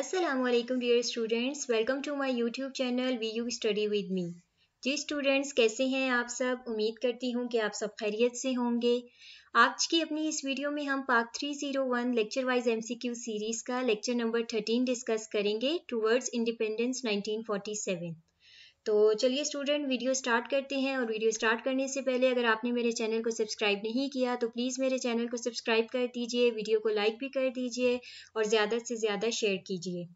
Aslam dear students welcome to my YouTube channel V U study with me जी students कैसे हैं आप सब उम्मीद करती हूँ कि आप सब खैरियत से होंगे आज की अपनी इस वीडियो में हम part 301 lecture wise Q series का लेक्चर नंबर 13 डिस्कस करेंगे टूवर्ड्स इंडिपेंडेंस 1947 तो चलिए स्टूडेंट वीडियो स्टार्ट करते हैं और वीडियो स्टार्ट करने से पहले अगर आपने मेरे चैनल को सब्सक्राइब नहीं किया तो प्लीज़ मेरे चैनल को सब्सक्राइब कर दीजिए वीडियो को लाइक भी कर दीजिए और ज़्यादा से ज़्यादा शेयर कीजिए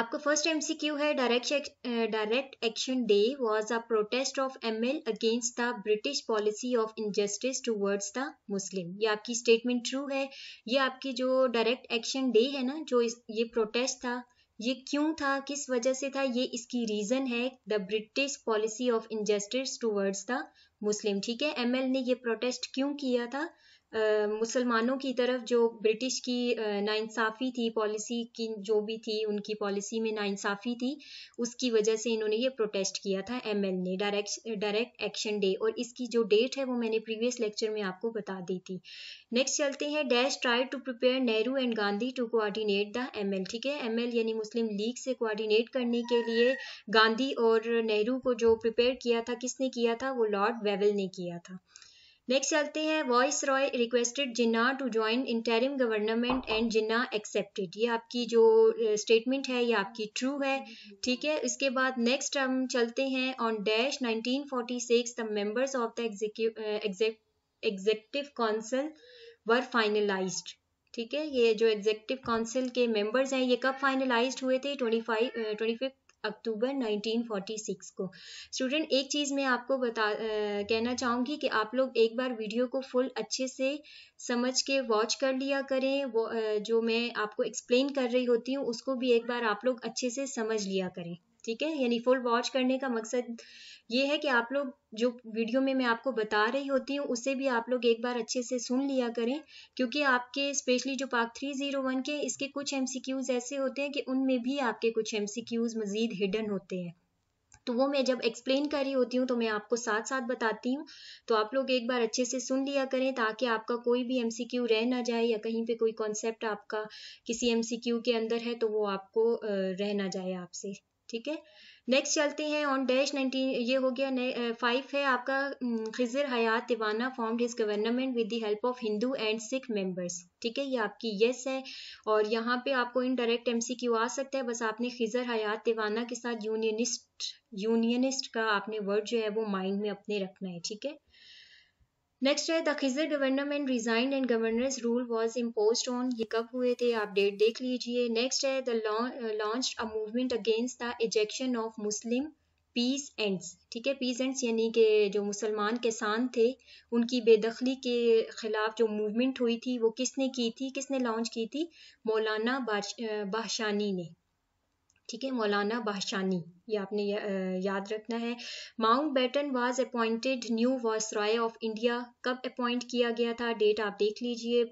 आपका फर्स्ट एमसीक्यू है direct direct action day was a protest of ML against the British policy of injustice towards the Muslim ये आपकी स्टेटमेंट ट्रू है ये आपकी जो डायरेक्ट एक्शन डे है ना जो इस, ये प्रोटेस्ट था ये क्यों था किस वजह से था ये इसकी रीज़न है the British policy of injustice towards the Muslim ठीक है एमएल ने ये प्रोटेस्ट क्यों किया था मुसलमानों की तरफ जो ब्रिटिश की नाइंसाफ़ी थी पॉलिसी की जो भी थी उनकी पॉलिसी में नाइंसाफ़ी थी उसकी वजह से इन्होंने ये प्रोटेस्ट किया था एमएल ने डायरेक्ट डायरेक्ट एक्शन डे और इसकी जो डेट है वो मैंने प्रीवियस लेक्चर में आपको बता दी थी नेक्स्ट चलते हैं dash try to prepare Nehru and Gandhi to coordinate the L ठीक है एल यानी मुस्लिम लीग से कोआर्डिनेट करने के लिए गांधी और नेहरू को जो प्रिपेयर किया था किसने किया था वो लॉर्ड वेवल ने किया था नेक्स्ट चलते हैं viceroy requested Jinnah to join interim government and Jinnah accepted ये आपकी जो स्टेटमेंट है ये आपकी ट्रू है ठीक है इसके बाद नेक्स्ट हम चलते हैं on dash 1946 the members of the executive council were finalized ठीक है ये जो एग्जीक्यूटिव काउंसिल के मेंबर्स हैं ये कब फाइनलाइज हुए थे twenty five twenty fifth October 1946 को स्टूडेंट एक चीज़ मैं आपको बता आ, कहना चाहूँगी कि आप लोग एक बार वीडियो को फुल अच्छे से समझ के वॉच कर लिया करें वो आ, जो मैं आपको एक्सप्लेन कर रही होती हूँ उसको भी एक बार आप लोग अच्छे से समझ लिया करें ठीक है यानी फुल वॉच करने का मकसद ये है कि आप लोग जो वीडियो में मैं आपको बता रही होती हूँ उसे भी आप लोग एक बार अच्छे से सुन लिया करें क्योंकि आपके स्पेशली जो पार्क 301 के इसके कुछ क्यूज ऐसे होते हैं कि उनमें भी आपके कुछ क्यूज मज़ीद हिडन होते हैं तो वो मैं जब एक्सप्लेन कर रही होती हूँ तो मैं आपको साथ साथ बताती हूँ तो आप लोग एक बार अच्छे से सुन लिया करें ताकि आपका कोई भी एमसीक्यू रह ना जाए या कहीं पे कोई कॉन्सेप्ट आपका किसी एमसीक्यू के अंदर है तो वो आपको रह ना जाए आपसे ठीक है नेक्स्ट चलते हैं ऑन डैश नाइनटीन ये हो गया फाइव है आपका Khizar Hayat Tiwana formed his government with the help of Hindu and Sikh members ठीक है ये आपकी येस है और यहाँ पे आपको इनडायरेक्ट एमसीक्यू आ सकता है बस आपने खिजर हयात तिवाना के साथ यूनियनिस्ट यूनियनिस्ट का आपने वर्ड जो है वो माइंड में अपने रखना है ठीक है नेक्स्ट है the Khizar government resign and governance rule was impose on ये कब हुए थे आप डेट देख लीजिए नेक्स्ट है the launch a movement against the ejection of Muslim peace ends ठीक है पीस एंड्स यानी कि जो मुसलमान किसान थे उनकी बेदखली के खिलाफ जो मूवमेंट हुई थी वो किसने की थी किसने लॉन्च की थी मौलाना बाशानी uh, ने ठीक है मौलाना बाशानी ये आपने या, याद रखना है Mountbatten was appointed new viceroy of India कब अपॉइंट किया गया था डेट आप देख लीजिए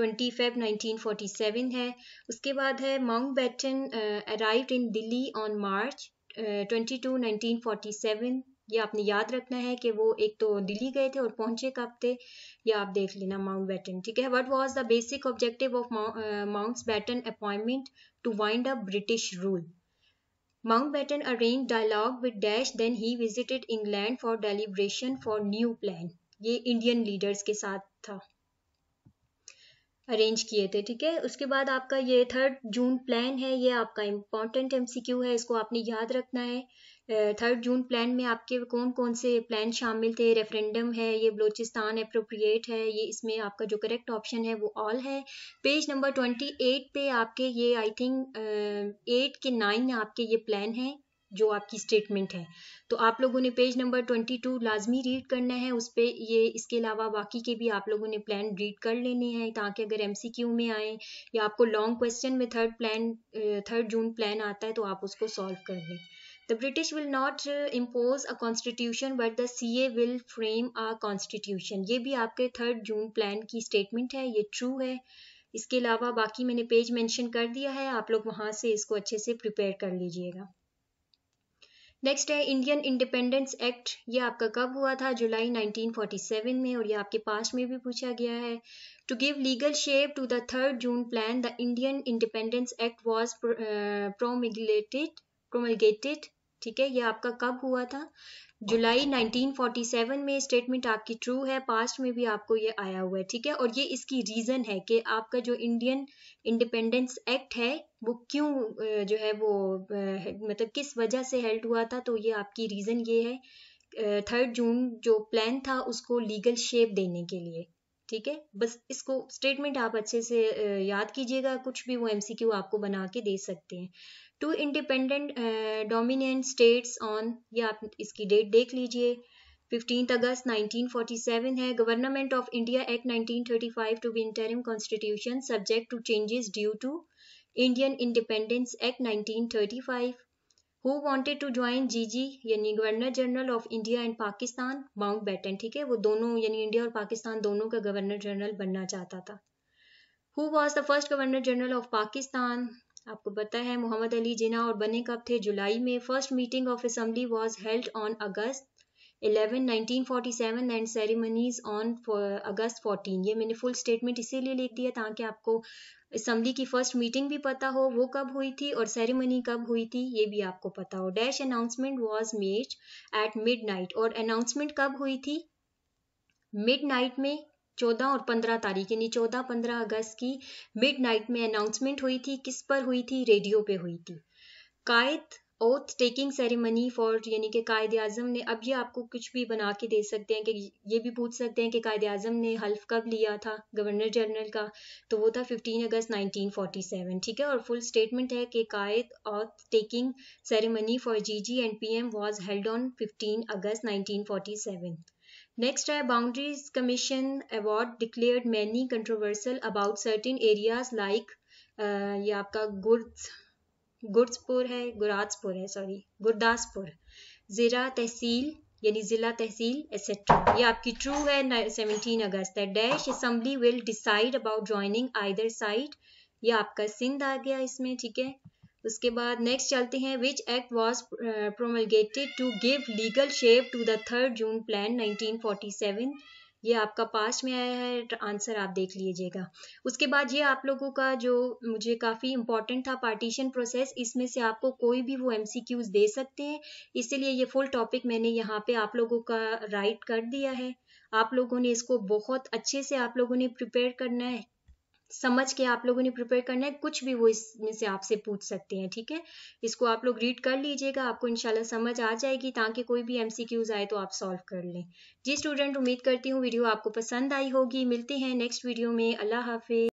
20 फेब 1947 है उसके बाद है Mountbatten arrive in Delhi on March twenty two nineteen forty seven ये आपने याद रखना है कि वो एक तो दिल्ली गए थे और पहुंचे कब थे ये आप देख लेना माउंट बैटन ठीक है what was the basic objective of Mountbatten appointment to wind up British rule Batten arrange dialogue with dash then he visited England for deliberation for new plan ये इंडियन लीडर्स के साथ था arrange किए थे ठीक है उसके बाद आपका ये थर्ड जून प्लान है ये आपका इम्पोर्टेंट एमसीक्यू है इसको आपने याद रखना है थर्ड जून प्लान में आपके कौन कौन से प्लान शामिल थे रेफरेंडम है ये बलोचिस्तान अप्रोप्रिएट है ये इसमें आपका जो करेक्ट ऑप्शन है वो ऑल है पेज नंबर ट्वेंटी एट पे आपके ये आई थिंक एट के नाइन आपके ये प्लान हैं जो आपकी स्टेटमेंट है तो आप लोगों ने पेज नंबर ट्वेंटी टू लाजमी रीड करना है उस पर ये इसके अलावा बाकी के भी आप लोगों ने प्लान रीड कर लेने हैं ताकि अगर एम सी क्यू में आए या आपको लॉन्ग क्वेश्चन में third plan third June plan आता है तो आप उसको सॉल्व कर लें The British will not uh, impose a but but the CA will frame a constitution. ये भी आपके थर्ड जून प्लान की स्टेटमेंट है ये ट्रू है इसके अलावा बाकी मैंने पेज मैंशन कर दिया है आप लोग वहां से इसको अच्छे से प्रिपेयर कर लीजिएगा नेक्स्ट है इंडियन इंडिपेंडेंस एक्ट ये आपका कब हुआ था जुलाई 1947 में और ये आपके पास में भी पूछा गया है to give legal shape to the third June plan the Indian independence act was promulgated promulgated ठीक है ये आपका कब हुआ था जुलाई 1947 अच्छा। में स्टेटमेंट आपकी ट्रू है पास्ट में भी आपको ये आया हुआ है ठीक है और ये इसकी रीज़न है कि आपका जो इंडियन इंडिपेंडेंस एक्ट है वो क्यों जो है वो मतलब किस वजह से हेल्ड हुआ था तो ये आपकी रीज़न ये है थर्ड जून जो प्लान था उसको लीगल शेप देने के लिए ठीक है बस इसको स्टेटमेंट आप अच्छे से याद कीजिएगा कुछ भी वो एमसीक्यू आपको बना के दे सकते हैं to independent dominant states on ये आप इसकी डेट देख लीजिए 15 अगस्त 1947 है government of India act 1935 to be interim constitution subject to changes due to Indian independence act 1935 who wanted to join GG यानी governor general of India and Pakistan Mountbatten ठीक है वो दोनों यानी इंडिया और पाकिस्तान दोनों का गवर्नर जनरल बनना चाहता था who was the first governor general of Pakistan आपको पता है मोहम्मद अली जिना और बने कब थे जुलाई में first meeting of assembly was held on August 11 1947 and ceremonies on August 14 ये मैंने फुल स्टेटमेंट इसीलिए लिख दिया ताकि आपको असम्बली की फर्स्ट मीटिंग भी पता हो वो कब हुई थी और सेरेमनी कब हुई थी ये भी आपको पता हो dash announcement was made at midnight और अनाउंसमेंट कब हुई थी मिडनाइट में 14 और 15 तारीख यानी 14-15 अगस्त की मिडनाइट में अनाउंसमेंट हुई थी किस पर हुई थी रेडियो पे हुई थी Quaid oath taking ceremony for यानी कि कायद अजम ने अब ये आपको कुछ भी बना के दे सकते हैं कि ये भी पूछ सकते हैं कि कायद अजम ने हल्फ कब लिया था गवर्नर जनरल का तो वो था 15 अगस्त 1947 ठीक है और फुल स्टेटमेंट है कि Quaid oath taking ceremony for G G and P M was held on fifteen August seven Next है Boundaries Commission Award declared many controversial about certain areas like uh, ये आपका गुर्द गुरदपुर है गुराजपुर है सॉरी गुरदासपुर ज़िला तहसील यानी ज़िला तहसील एसेट्रा ये आपकी ट्रू है 17 अगस्त है dash assembly will decide about joining either side ये आपका सिंध आ गया इसमें ठीक है उसके बाद नेक्स्ट चलते हैं which act was promulgated to give legal shape to the third June plan 1947 ये आपका पास्ट में आया है आंसर तो आप देख लीजिएगा उसके बाद ये आप लोगों का जो मुझे काफ़ी इंपॉर्टेंट था पार्टीशन प्रोसेस इसमें से आपको कोई भी वो एमसीक्यूज दे सकते हैं इसीलिए ये फुल टॉपिक मैंने यहाँ पे आप लोगों का राइट कर दिया है आप लोगों ने इसको बहुत अच्छे से आप लोगों ने प्रिपेयर करना है समझ के आप लोगों ने प्रिपेयर करना है कुछ भी वो इसमें से आपसे पूछ सकते हैं ठीक है इसको आप लोग रीड कर लीजिएगा आपको इंशाल्लाह समझ आ जाएगी ताकि कोई भी एमसीक्यूज आए तो आप सॉल्व कर लें जी स्टूडेंट उम्मीद करती हूँ वीडियो आपको पसंद आई होगी मिलते हैं नेक्स्ट वीडियो में अल्लाह हाफिज